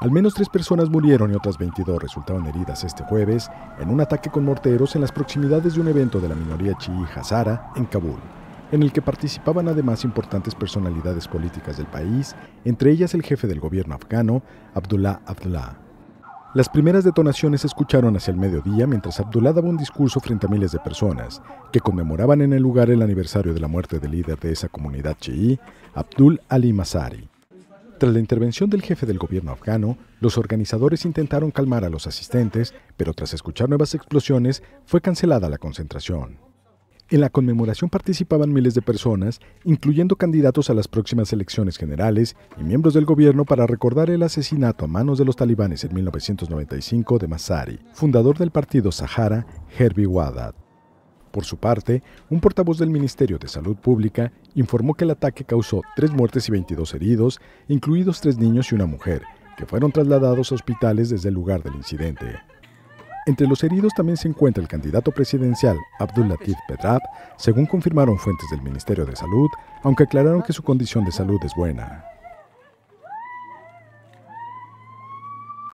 Al menos tres personas murieron y otras 22 resultaron heridas este jueves en un ataque con morteros en las proximidades de un evento de la minoría chií Hazara en Kabul, en el que participaban además importantes personalidades políticas del país, entre ellas el jefe del gobierno afgano, Abdullah Abdullah. Las primeras detonaciones se escucharon hacia el mediodía mientras Abdullah daba un discurso frente a miles de personas que conmemoraban en el lugar el aniversario de la muerte del líder de esa comunidad chií, Abdul Ali Masari. Tras la intervención del jefe del gobierno afgano, los organizadores intentaron calmar a los asistentes, pero tras escuchar nuevas explosiones fue cancelada la concentración. En la conmemoración participaban miles de personas, incluyendo candidatos a las próximas elecciones generales y miembros del gobierno para recordar el asesinato a manos de los talibanes en 1995 de Masari, fundador del partido Sahara, Herbi Wadat. Por su parte, un portavoz del Ministerio de Salud Pública informó que el ataque causó tres muertes y 22 heridos, incluidos tres niños y una mujer, que fueron trasladados a hospitales desde el lugar del incidente. Entre los heridos también se encuentra el candidato presidencial Abdul Latif Pedrab, según confirmaron fuentes del Ministerio de Salud, aunque aclararon que su condición de salud es buena.